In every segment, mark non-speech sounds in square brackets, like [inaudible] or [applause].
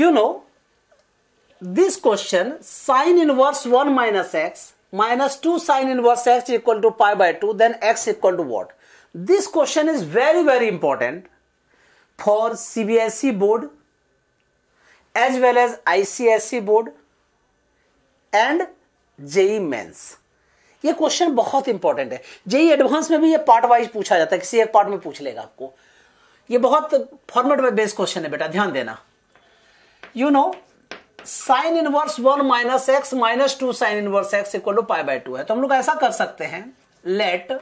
you know this question sine inverse 1 minus x minus 2 sine inverse x equal to pi by 2 then x equal to what this question is very very important for cbse board as well as icse board and JEE Mains ये question बहुत important है JEE advance में भी ये part wise पूछा जाता है किसी एक पार्ट में पूछ लेगा आपको ये बहुत फॉर्मेट में बेस्ड क्वेश्चन है बेटा ध्यान देना you know sine inverse one minus X minus two sine inverse X equal to pi by two है तो हम लोग ऐसा कर सकते हैं let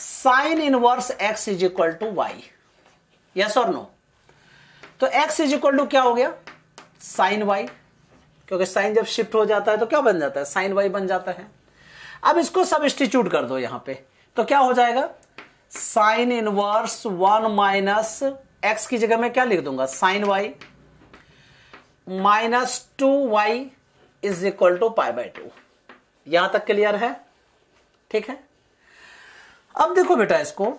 sine inverse X is equal to Y yes और नो तो एक्स इज इक्वल टू क्या हो गया साइन वाई क्योंकि साइन जब शिफ्ट हो जाता है तो क्या बन जाता है साइन वाई बन जाता है अब इसको सब इंस्टीट्यूट कर दो यहां पे तो क्या हो जाएगा sine inverse one minus X की जगह मैं क्या लिख दूंगा sine Y minus two Y is equal to pi by two यहां तक क्लियर है ठीक है अब देखो बेटा इसको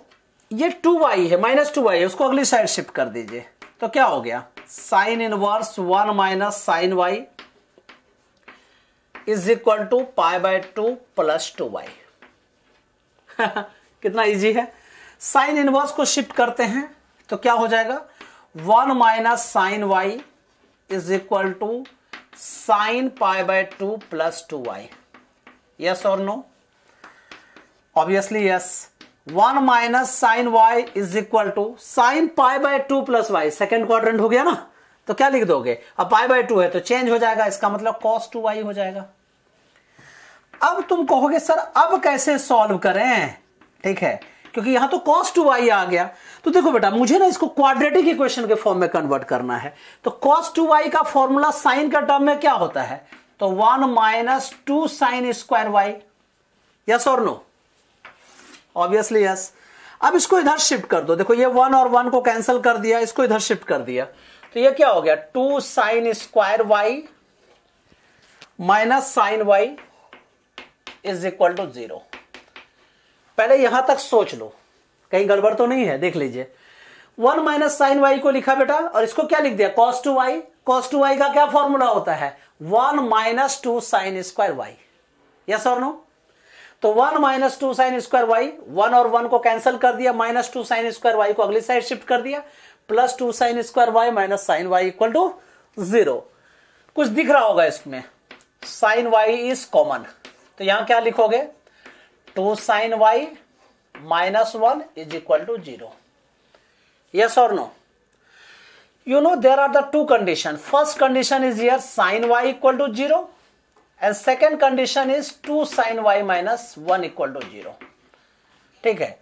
ये टू वाई है माइनस टू वाई है उसको अगली साइड शिफ्ट कर दीजिए तो क्या हो गया sine inverse one minus sine Y is equal to pi by two plus two Y [laughs] कितना इजी है साइन इनवर्स को शिफ्ट करते हैं तो क्या हो जाएगा one minus sine Y is equal to sine pi by two plus two Y yes और no obviously yes one minus sine Y is equal to sine pi by two plus Y second क्वार हो गया ना तो क्या लिख दोगे अब पाई बाय टू है तो चेंज हो जाएगा इसका मतलब कॉस टू वाई हो जाएगा अब तुम कहोगे सर अब कैसे सॉल्व करें ठीक है क्योंकि यहां तो कॉस टू वाई आ गया तो देखो बेटा मुझे ना इसको क्वाड्रेटिक इक्वेशन के फॉर्म में कन्वर्ट करना है तो कॉस टू वाई का फॉर्मूला साइन का टर्म में क्या होता है तो one minus two sine square Y yes और नो ऑब्वियसली यस अब इसको इधर शिफ्ट कर दो देखो ये वन और वन को कैंसिल कर दिया इसको इधर शिफ्ट कर दिया तो ये क्या हो गया two sine square Y minus sine Y is equal to zero पहले यहां तक सोच लो कहीं गड़बड़ तो नहीं है देख लीजिए वन माइनस साइन वाई को लिखा बेटा और इसको क्या लिख दिया cos two Y cos two Y का क्या फॉर्मूला होता है one minus two sine square Y yes और नो तो one minus two sine square Y one और वन को कैंसिल कर दिया minus two sine square Y को अगली साइड शिफ्ट कर दिया plus two sine square Y minus sine Y equal to zero कुछ दिख रहा होगा इसमें साइन वाई इज कॉमन तो यहां क्या लिखोगे two sine Y minus one is equal to zero yes और no you know there are the two condition first condition is यर sine Y equal to zero and second condition is two sine Y minus one equal to zero ठीक है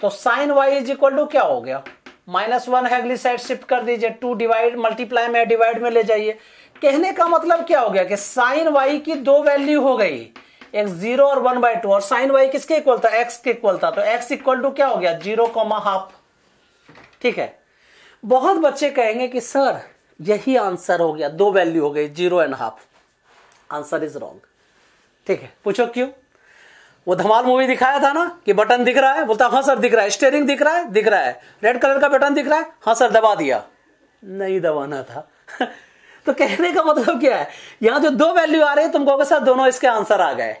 तो sine Y is equal to क्या हो गया minus one है अगली side shift कर दीजिए टू डिवाइड मल्टीप्लाई में डिवाइड में ले जाइए कहने का मतलब क्या हो गया कि साइन वाई की दो वैल्यू हो गई एक्स जीरो और वन बाई टू और साइन वाई किसके इक्वल था एक्स के इक्वल था तो एक्स इक्वल टू क्या हो गया जीरो कॉमा हाफ ठीक है बहुत बच्चे कहेंगे कि सर यही आंसर हो गया दो वैल्यू हो गई zero and half answer is wrong ठीक है पूछो क्यों वो धमाल मूवी दिखाया था ना कि बटन दिख रहा है बोलता हाँ सर दिख रहा है स्टेयरिंग दिख रहा है दिख रहा है रेड कलर का बटन दिख रहा है हाँ सर दबा दिया नहीं दबाना था [laughs] [laughs] तो कहने का मतलब क्या है यहां जो दो वैल्यू आ रही है तुम कहोगे सर दोनों इसके आंसर आ गए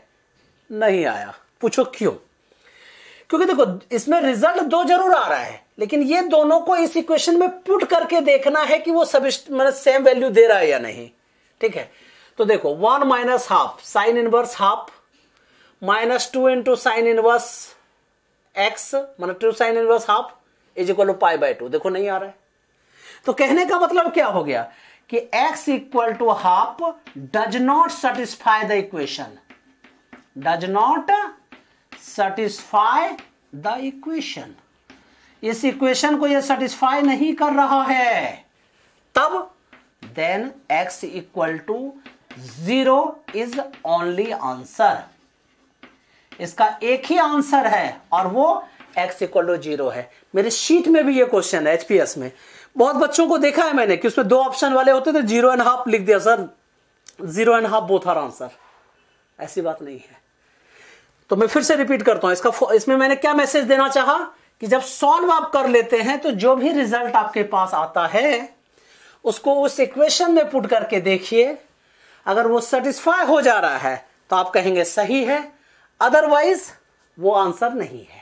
नहीं आया पूछो क्यों क्योंकि देखो इसमें रिजल्ट दो जरूर आ रहा है लेकिन ये दोनों को इस इक्वेशन में पुट करके देखना है कि वो सब मतलब सेम वैल्यू दे रहा है या नहीं ठीक है तो देखो one minus half sine inverse half minus two into sine inverse X मतलब two sine inverse half is equal to pi by two देखो नहीं आ रहा है तो कहने का मतलब क्या हो गया कि x equal to half does not satisfy the equation does not satisfy the equation इस इक्वेशन को यह सेटिस्फाई नहीं कर रहा है तब then x equal to zero is only answer इसका एक ही आंसर है और वो एक्स इक्वल टू जीरो है मेरे शीट में भी ये क्वेश्चन है एचपीएस में बहुत बच्चों को देखा है मैंने कि उसमें दो ऑप्शन वाले होते थे जीरो एंड हाफ लिख दिया sir zero and half both are answer ऐसी बात नहीं है तो मैं फिर से रिपीट करता हूं इसका इसमें मैंने क्या मैसेज देना चाहा कि जब सॉल्व आप कर लेते हैं तो जो भी रिजल्ट आपके पास आता है उसको उस इक्वेशन में पुट करके देखिए अगर वो सेटिस्फाई हो जा रहा है तो आप कहेंगे सही है अदरवाइज वो आंसर नहीं है